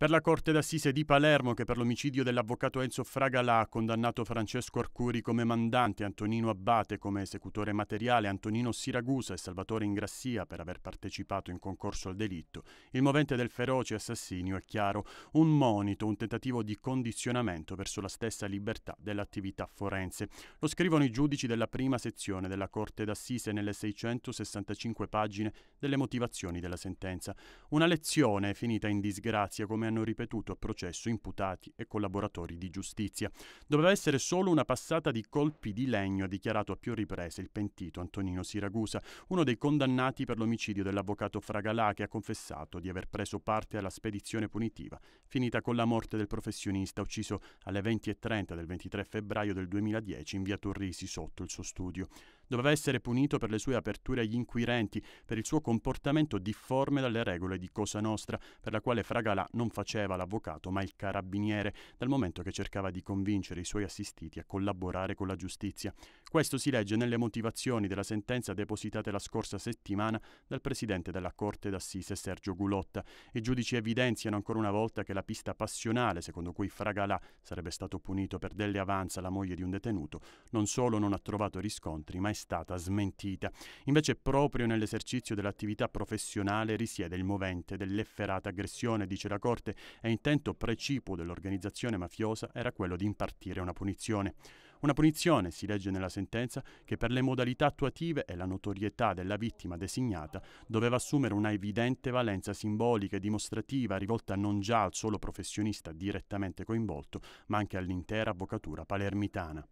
Per la Corte d'Assise di Palermo, che per l'omicidio dell'avvocato Enzo Fragalà ha condannato Francesco Arcuri come mandante, Antonino Abbate come esecutore materiale, Antonino Siragusa e Salvatore Ingrassia per aver partecipato in concorso al delitto, il movente del feroce assassinio è chiaro, un monito, un tentativo di condizionamento verso la stessa libertà dell'attività forense. Lo scrivono i giudici della prima sezione della Corte d'Assise nelle 665 pagine delle motivazioni della sentenza. Una lezione finita in disgrazia come hanno ripetuto a processo imputati e collaboratori di giustizia. Doveva essere solo una passata di colpi di legno, ha dichiarato a più riprese il pentito Antonino Siragusa, uno dei condannati per l'omicidio dell'avvocato Fragalà che ha confessato di aver preso parte alla spedizione punitiva, finita con la morte del professionista ucciso alle 20.30 del 23 febbraio del 2010 in via Torrisi sotto il suo studio. Doveva essere punito per le sue aperture agli inquirenti, per il suo comportamento difforme dalle regole di Cosa Nostra, per la quale Fragalà non faceva l'avvocato ma il carabiniere, dal momento che cercava di convincere i suoi assistiti a collaborare con la giustizia. Questo si legge nelle motivazioni della sentenza depositate la scorsa settimana dal presidente della Corte d'Assise Sergio Gulotta. I giudici evidenziano ancora una volta che la pista passionale, secondo cui Fragalà sarebbe stato punito per delle avanza la moglie di un detenuto, non solo non ha trovato riscontri, ma è stata smentita. Invece proprio nell'esercizio dell'attività professionale risiede il movente dell'efferata aggressione, dice la Corte, e intento precipuo dell'organizzazione mafiosa era quello di impartire una punizione. Una punizione, si legge nella sentenza, che per le modalità attuative e la notorietà della vittima designata doveva assumere una evidente valenza simbolica e dimostrativa rivolta non già al solo professionista direttamente coinvolto, ma anche all'intera avvocatura palermitana.